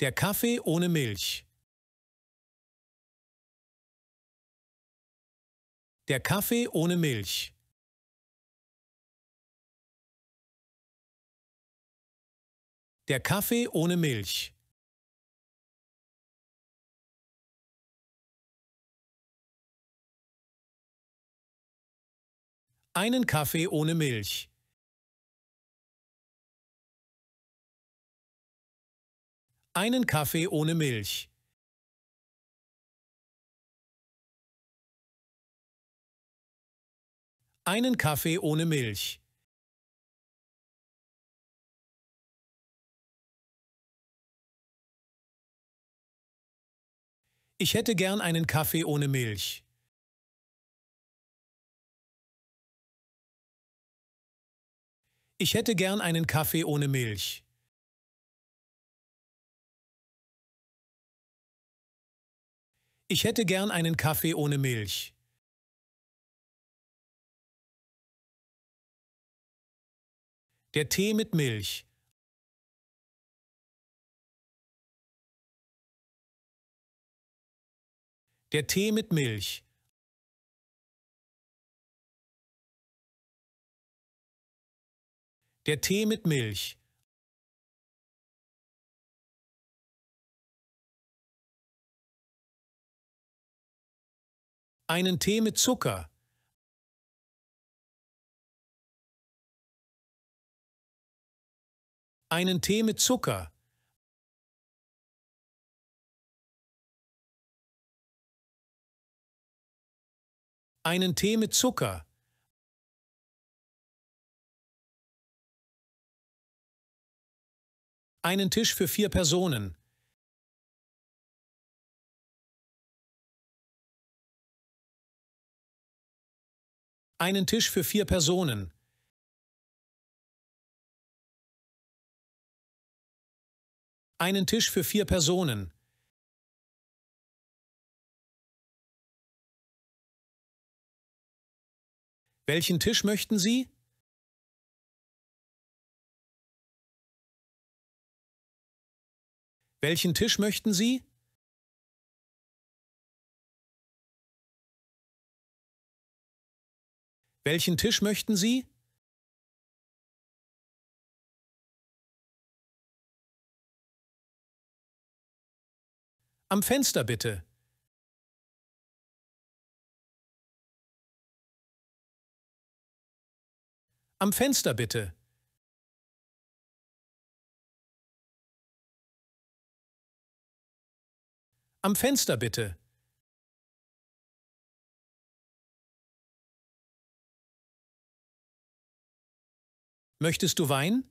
Der Kaffee ohne Milch. Der Kaffee ohne Milch. Der Kaffee ohne Milch. Einen Kaffee ohne Milch. einen Kaffee ohne Milch. Einen Kaffee ohne Milch. Ich hätte gern einen Kaffee ohne Milch. Ich hätte gern einen Kaffee ohne Milch. Ich hätte gern einen Kaffee ohne Milch. Der Tee mit Milch. Der Tee mit Milch. Der Tee mit Milch. einen Tee mit Zucker, einen Tee mit Zucker, einen Tee mit Zucker, einen Tisch für vier Personen, Einen Tisch für vier Personen. Einen Tisch für vier Personen. Welchen Tisch möchten Sie? Welchen Tisch möchten Sie? Welchen Tisch möchten Sie? Am Fenster bitte. Am Fenster bitte. Am Fenster bitte. Möchtest du Wein?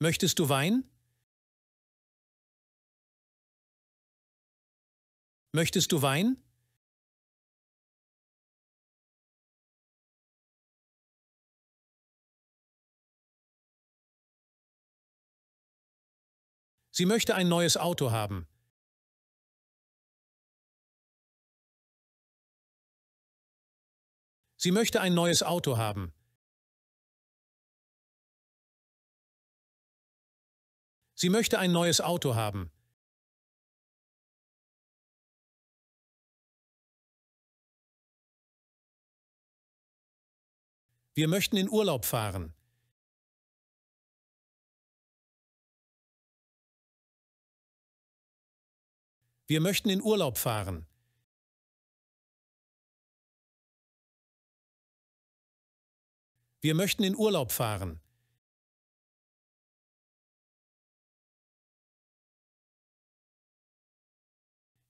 Möchtest du Wein? Möchtest du Wein? Sie möchte ein neues Auto haben. Sie möchte ein neues Auto haben. Sie möchte ein neues Auto haben. Wir möchten in Urlaub fahren. Wir möchten in Urlaub fahren. Wir möchten in Urlaub fahren.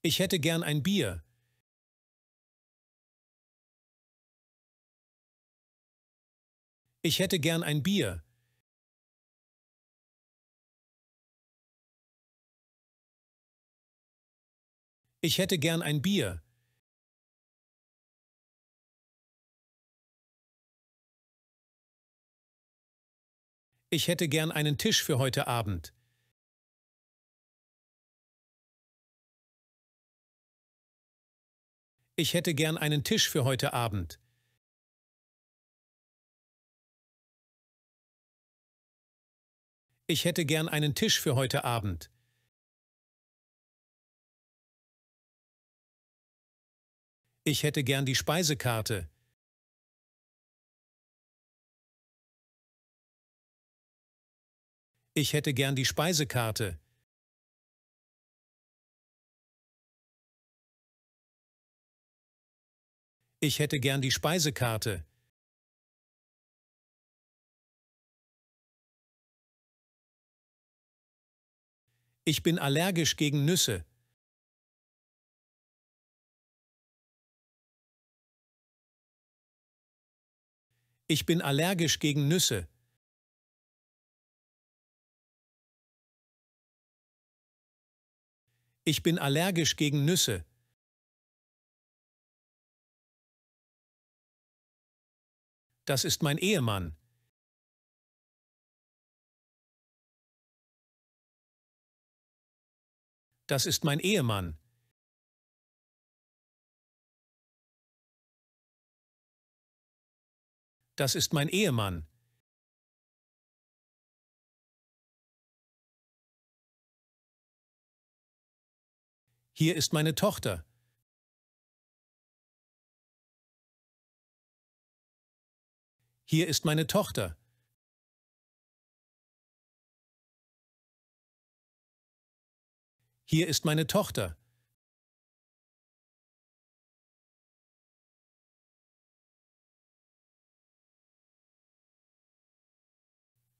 Ich hätte gern ein Bier. Ich hätte gern ein Bier. Ich hätte gern ein Bier. Ich hätte gern einen Tisch für heute Abend. Ich hätte gern einen Tisch für heute Abend. Ich hätte gern einen Tisch für heute Abend. Ich hätte gern die Speisekarte. Ich hätte gern die Speisekarte. Ich hätte gern die Speisekarte. Ich bin allergisch gegen Nüsse. Ich bin allergisch gegen Nüsse. Ich bin allergisch gegen Nüsse. Das ist mein Ehemann. Das ist mein Ehemann. Das ist mein Ehemann. Hier ist meine Tochter. Hier ist meine Tochter. Hier ist meine Tochter.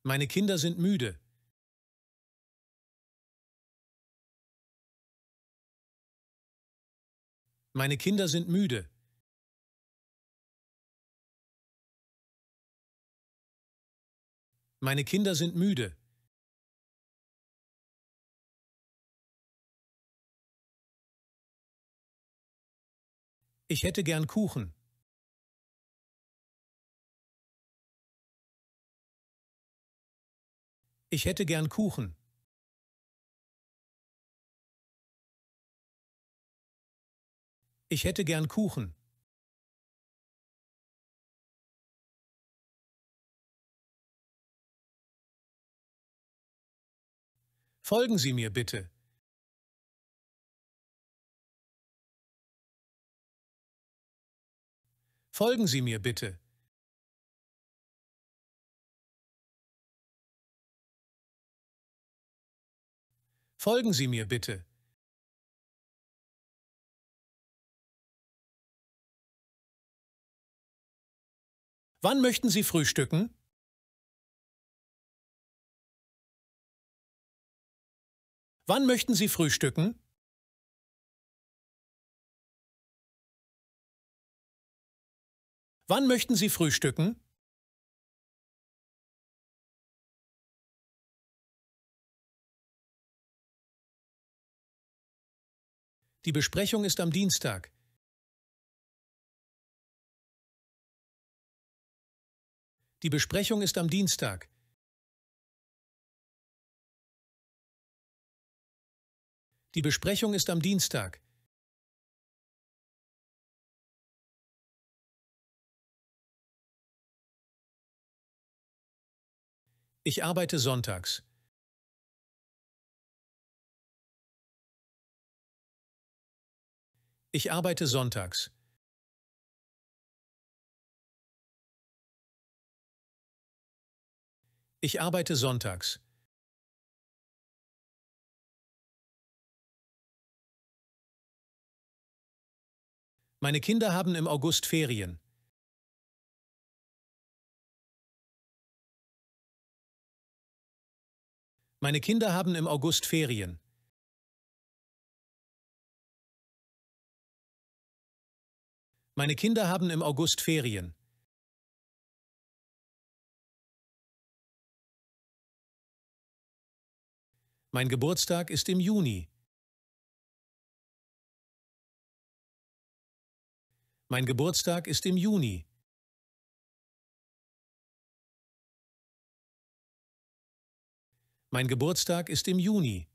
Meine Kinder sind müde. Meine Kinder sind müde. Meine Kinder sind müde. Ich hätte gern Kuchen. Ich hätte gern Kuchen. Ich hätte gern Kuchen. Folgen Sie mir bitte. Folgen Sie mir bitte. Folgen Sie mir bitte. Wann möchten Sie frühstücken? Wann möchten Sie frühstücken? Wann möchten Sie frühstücken? Die Besprechung ist am Dienstag. Die Besprechung ist am Dienstag. Die Besprechung ist am Dienstag. Ich arbeite sonntags. Ich arbeite sonntags. Ich arbeite sonntags. Meine Kinder haben im August Ferien. Meine Kinder haben im August Ferien. Meine Kinder haben im August Ferien. Mein Geburtstag ist im Juni. Mein Geburtstag ist im Juni. Mein Geburtstag ist im Juni.